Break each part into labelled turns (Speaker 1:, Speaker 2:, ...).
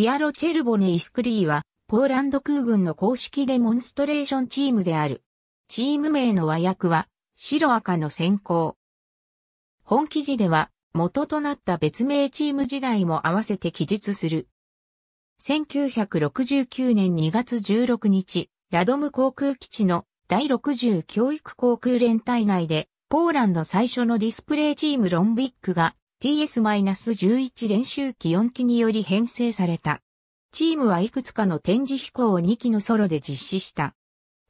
Speaker 1: ビアロチェルボネ・イスクリーは、ポーランド空軍の公式デモンストレーションチームである。チーム名の和訳は、白赤の先行。本記事では、元となった別名チーム時代も合わせて記述する。1969年2月16日、ラドム航空基地の第60教育航空連隊内で、ポーランド最初のディスプレイチームロンビックが TS-11 練習機4機により編成された。チームはいくつかの展示飛行を2機のソロで実施した。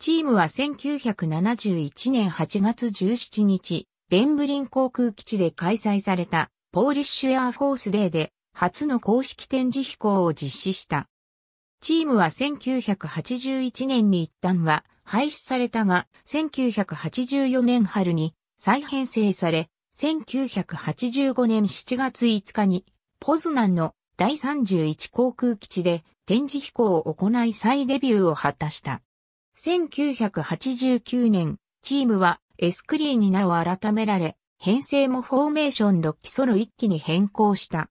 Speaker 1: チームは1971年8月17日、ベンブリン航空基地で開催されたポーリッシュエアフォースデーで初の公式展示飛行を実施した。チームは1981年に一旦は廃止されたが、1984年春に再編成され、1985年7月5日に、ポズナンの第31航空基地で展示飛行を行い再デビューを果たした。1989年、チームはエスクリーに名を改められ、編成もフォーメーション6基ソロ1機に変更した。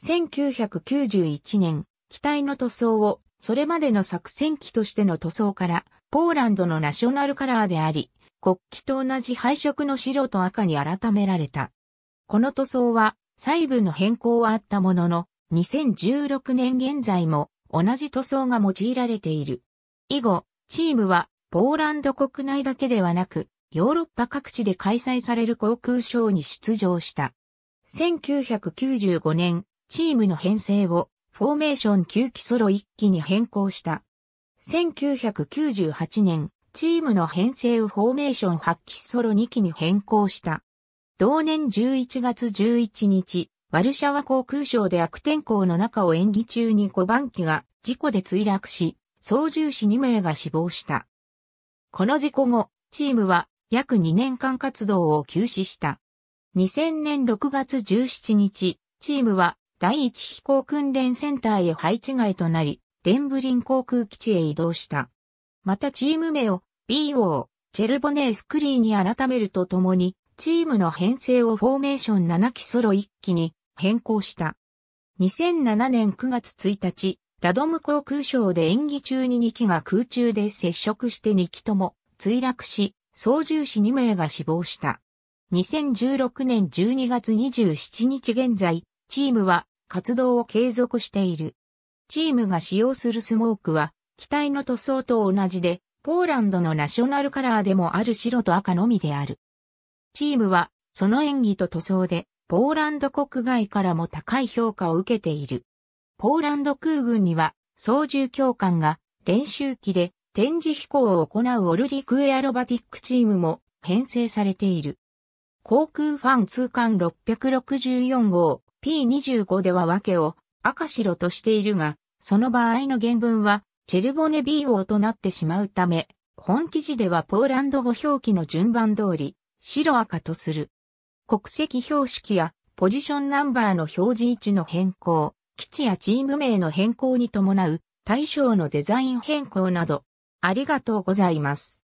Speaker 1: 1991年、機体の塗装を、それまでの作戦機としての塗装から、ポーランドのナショナルカラーであり、国旗と同じ配色の白と赤に改められた。この塗装は細部の変更はあったものの、2016年現在も同じ塗装が用いられている。以後、チームはポーランド国内だけではなく、ヨーロッパ各地で開催される航空ショーに出場した。1995年、チームの編成をフォーメーション9機ソロ1機に変更した。1998年、チームの編成をフォーメーション発揮ソロ2機に変更した。同年11月11日、ワルシャワ航空省で悪天候の中を演技中に5番機が事故で墜落し、操縦士2名が死亡した。この事故後、チームは約2年間活動を休止した。2000年6月17日、チームは第一飛行訓練センターへ配置外となり、デンブリン航空基地へ移動した。またチーム名を BO、チェルボネースクリーに改めるとともに、チームの編成をフォーメーション7期ソロ1期に変更した。2007年9月1日、ラドム航空ショーで演技中に2機が空中で接触して2機とも墜落し、操縦士2名が死亡した。2016年12月27日現在、チームは活動を継続している。チームが使用するスモークは、機体の塗装と同じで、ポーランドのナショナルカラーでもある白と赤のみである。チームは、その演技と塗装で、ポーランド国外からも高い評価を受けている。ポーランド空軍には、操縦教官が練習機で展示飛行を行うオルリクエアロバティックチームも編成されている。航空ファン通艦664号 P25 では訳を赤白としているが、その場合の原文はチェルボネ B 王となってしまうため、本記事ではポーランド語表記の順番通り、白赤とする。国籍標識やポジションナンバーの表示位置の変更、基地やチーム名の変更に伴う対象のデザイン変更など、ありがとうございます。